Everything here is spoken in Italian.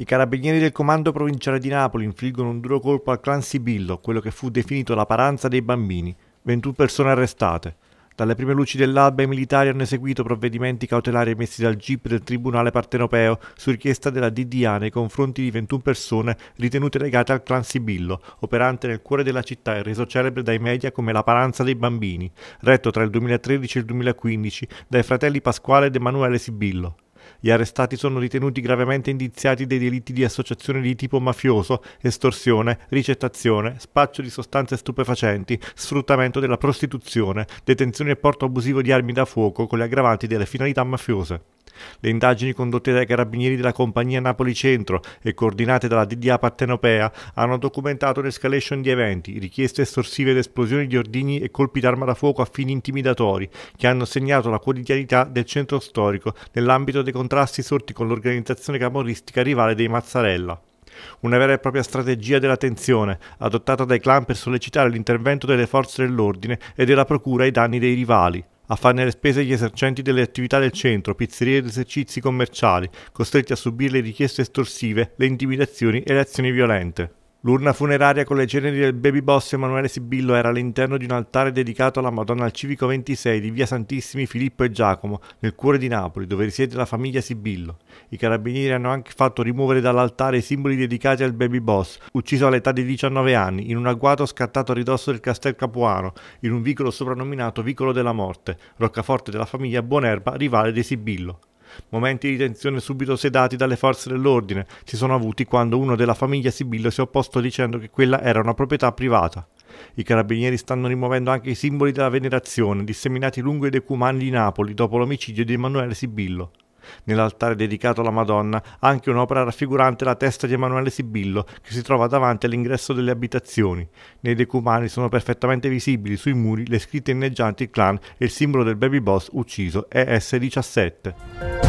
I carabinieri del comando provinciale di Napoli infliggono un duro colpo al clan Sibillo, quello che fu definito la paranza dei bambini. 21 persone arrestate. Dalle prime luci dell'alba i militari hanno eseguito provvedimenti cautelari emessi dal GIP del Tribunale Partenopeo su richiesta della DDA nei confronti di 21 persone ritenute legate al clan Sibillo, operante nel cuore della città e reso celebre dai media come la paranza dei bambini, retto tra il 2013 e il 2015 dai fratelli Pasquale ed Emanuele Sibillo. Gli arrestati sono ritenuti gravemente indiziati dei delitti di associazione di tipo mafioso, estorsione, ricettazione, spaccio di sostanze stupefacenti, sfruttamento della prostituzione, detenzione e porto abusivo di armi da fuoco con le aggravanti delle finalità mafiose. Le indagini condotte dai carabinieri della compagnia Napoli Centro e coordinate dalla DDA Partenopea hanno documentato un'escalation di eventi, richieste estorsive ed esplosioni di ordigni e colpi d'arma da fuoco a fini intimidatori che hanno segnato la quotidianità del centro storico nell'ambito dei contrasti sorti con l'organizzazione camorristica rivale dei Mazzarella. Una vera e propria strategia della tensione, adottata dai clan per sollecitare l'intervento delle forze dell'ordine e della procura ai danni dei rivali. A farne le spese gli esercenti delle attività del centro, pizzerie ed esercizi commerciali, costretti a subire le richieste estorsive, le intimidazioni e le azioni violente. L'urna funeraria con le ceneri del baby boss Emanuele Sibillo era all'interno di un altare dedicato alla Madonna al Civico 26 di via Santissimi Filippo e Giacomo, nel cuore di Napoli, dove risiede la famiglia Sibillo. I carabinieri hanno anche fatto rimuovere dall'altare i simboli dedicati al baby boss, ucciso all'età di 19 anni, in un agguato scattato a ridosso del Castel Capuano, in un vicolo soprannominato Vicolo della Morte, roccaforte della famiglia Buonerba, rivale dei Sibillo. Momenti di tensione subito sedati dalle forze dell'ordine si sono avuti quando uno della famiglia Sibillo si è opposto dicendo che quella era una proprietà privata. I carabinieri stanno rimuovendo anche i simboli della venerazione disseminati lungo i decumani di Napoli dopo l'omicidio di Emanuele Sibillo. Nell'altare dedicato alla Madonna anche un'opera raffigurante la testa di Emanuele Sibillo che si trova davanti all'ingresso delle abitazioni. Nei decumani sono perfettamente visibili sui muri le scritte inneggianti il clan e il simbolo del baby boss ucciso ES17.